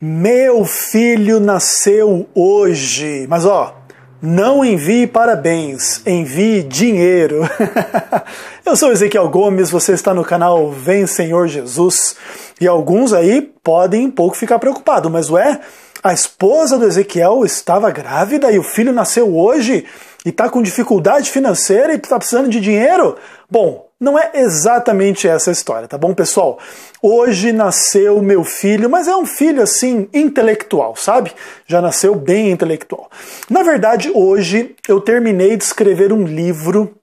Meu filho nasceu hoje. Mas ó, não envie parabéns, envie dinheiro. Eu sou Ezequiel Gomes, você está no canal Vem Senhor Jesus. E alguns aí podem um pouco ficar preocupados, mas ué, a esposa do Ezequiel estava grávida e o filho nasceu hoje e está com dificuldade financeira e está precisando de dinheiro? Bom, não é exatamente essa a história, tá bom, pessoal? Hoje nasceu meu filho, mas é um filho assim, intelectual, sabe? Já nasceu bem intelectual. Na verdade, hoje eu terminei de escrever um livro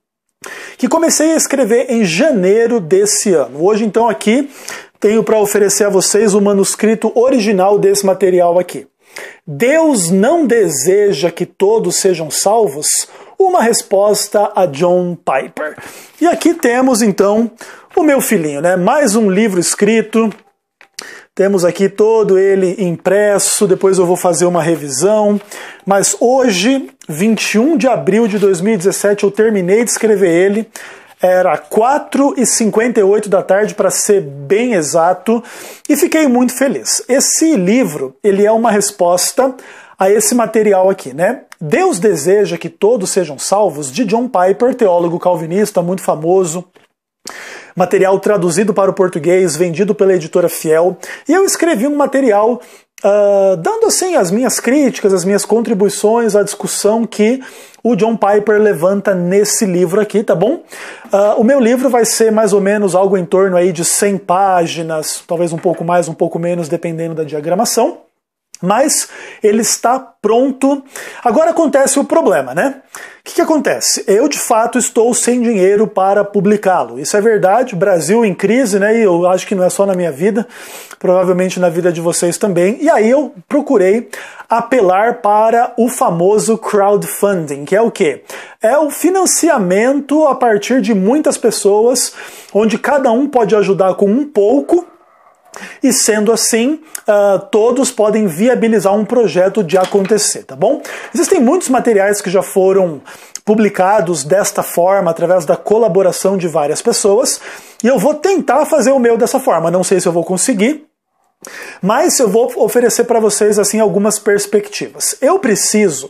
que comecei a escrever em janeiro desse ano. Hoje, então, aqui tenho para oferecer a vocês o manuscrito original desse material aqui. Deus não deseja que todos sejam salvos uma resposta a John Piper. E aqui temos então o meu filhinho, né? Mais um livro escrito. Temos aqui todo ele impresso, depois eu vou fazer uma revisão. Mas hoje, 21 de abril de 2017, eu terminei de escrever ele. Era 4h58 da tarde, para ser bem exato, e fiquei muito feliz. Esse livro ele é uma resposta a esse material aqui, né? Deus deseja que todos sejam salvos, de John Piper, teólogo calvinista muito famoso, material traduzido para o português, vendido pela editora Fiel, e eu escrevi um material uh, dando assim as minhas críticas, as minhas contribuições à discussão que o John Piper levanta nesse livro aqui, tá bom? Uh, o meu livro vai ser mais ou menos algo em torno aí de 100 páginas, talvez um pouco mais, um pouco menos, dependendo da diagramação mas ele está pronto. Agora acontece o problema, né? O que, que acontece? Eu de fato estou sem dinheiro para publicá-lo. Isso é verdade. Brasil em crise, né? E eu acho que não é só na minha vida, provavelmente na vida de vocês também. E aí eu procurei apelar para o famoso crowdfunding, que é o quê? É o financiamento a partir de muitas pessoas, onde cada um pode ajudar com um pouco e sendo assim, uh, todos podem viabilizar um projeto de acontecer, tá bom? Existem muitos materiais que já foram publicados desta forma, através da colaboração de várias pessoas, e eu vou tentar fazer o meu dessa forma. Não sei se eu vou conseguir, mas eu vou oferecer para vocês assim algumas perspectivas. Eu preciso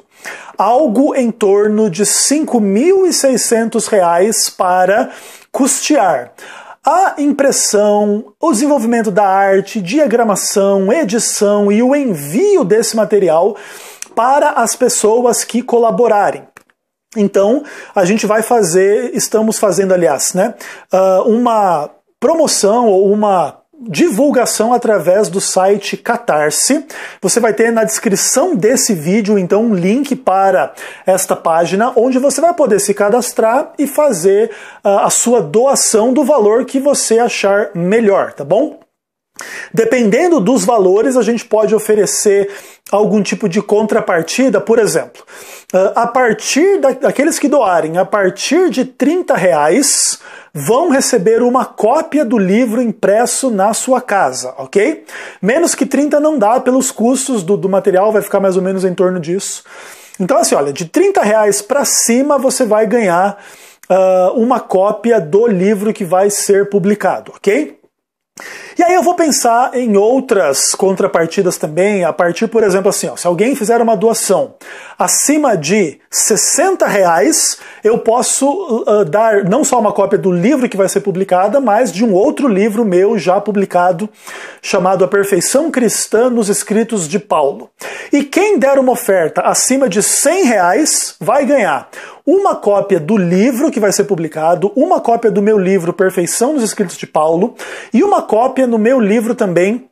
algo em torno de R$ 5.600 para custear a impressão, o desenvolvimento da arte, diagramação, edição e o envio desse material para as pessoas que colaborarem. Então, a gente vai fazer, estamos fazendo, aliás, né, ah, uma promoção ou uma divulgação através do site Catarse. Você vai ter na descrição desse vídeo então um link para esta página onde você vai poder se cadastrar e fazer uh, a sua doação do valor que você achar melhor, tá bom? Dependendo dos valores, a gente pode oferecer algum tipo de contrapartida, por exemplo, ah, a partir da, daqueles que doarem a partir de 30 reais, vão receber uma cópia do livro impresso na sua casa, ok? Menos que 30 não dá pelos custos do, do material, vai ficar mais ou menos em torno disso. Então, assim, olha, de 30 reais para cima você vai ganhar uh, uma cópia do livro que vai ser publicado, ok? E aí eu vou pensar em outras contrapartidas também, a partir, por exemplo, assim, ó, se alguém fizer uma doação acima de 60 reais, eu posso uh, uh, dar não só uma cópia do livro que vai ser publicada, mas de um outro livro meu já publicado, chamado A Perfeição Cristã nos Escritos de Paulo. E quem der uma oferta acima de 100 reais vai ganhar uma cópia do livro que vai ser publicado, uma cópia do meu livro Perfeição nos Escritos de Paulo e uma cópia no meu livro também,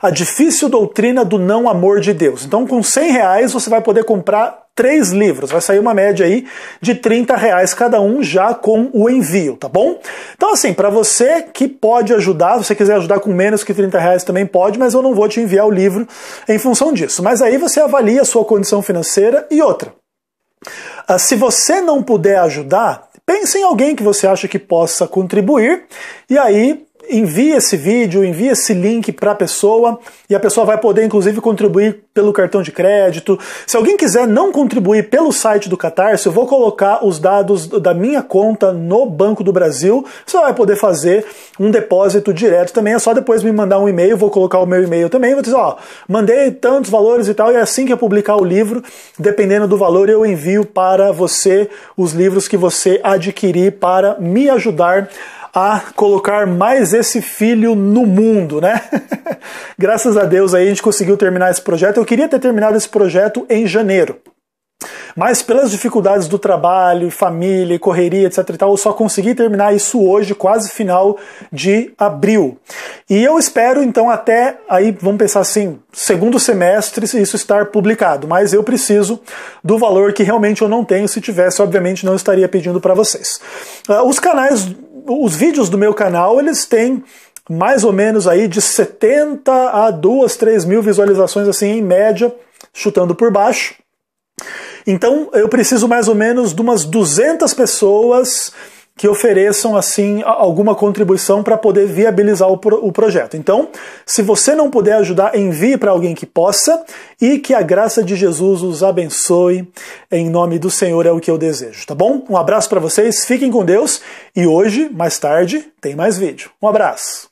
A Difícil Doutrina do Não Amor de Deus. Então, com 100 reais você vai poder comprar três livros. Vai sair uma média aí de 30 reais cada um, já com o envio, tá bom? Então, assim, para você que pode ajudar, se você quiser ajudar com menos que 30 reais também pode, mas eu não vou te enviar o livro em função disso. Mas aí você avalia a sua condição financeira e outra. Ah, se você não puder ajudar, pense em alguém que você acha que possa contribuir e aí envia esse vídeo, envia esse link para a pessoa e a pessoa vai poder inclusive contribuir pelo cartão de crédito. Se alguém quiser não contribuir pelo site do Catarse, eu vou colocar os dados da minha conta no Banco do Brasil. Você vai poder fazer um depósito direto também. É só depois me mandar um e-mail, vou colocar o meu e-mail também. Vou dizer, ó, mandei tantos valores e tal, e é assim que eu publicar o livro, dependendo do valor, eu envio para você os livros que você adquirir para me ajudar a colocar mais esse filho no mundo, né? Graças a Deus aí a gente conseguiu terminar esse projeto. Eu queria ter terminado esse projeto em janeiro. Mas pelas dificuldades do trabalho, família, correria, etc e tal, eu só consegui terminar isso hoje, quase final de abril. E eu espero então até aí, vamos pensar assim, segundo semestre isso estar publicado, mas eu preciso do valor que realmente eu não tenho, se tivesse, obviamente não estaria pedindo para vocês. Ah, os canais os vídeos do meu canal, eles têm mais ou menos aí de 70 a 2, 3 mil visualizações assim em média, chutando por baixo. Então eu preciso mais ou menos de umas 200 pessoas que ofereçam assim alguma contribuição para poder viabilizar o, pro, o, projeto. Então, se você não puder ajudar, envie para alguém que possa e que a graça de Jesus os abençoe. Em nome do Senhor é o que eu desejo, tá bom? Um abraço para vocês, fiquem com Deus e hoje, mais tarde, tem mais vídeo. Um abraço.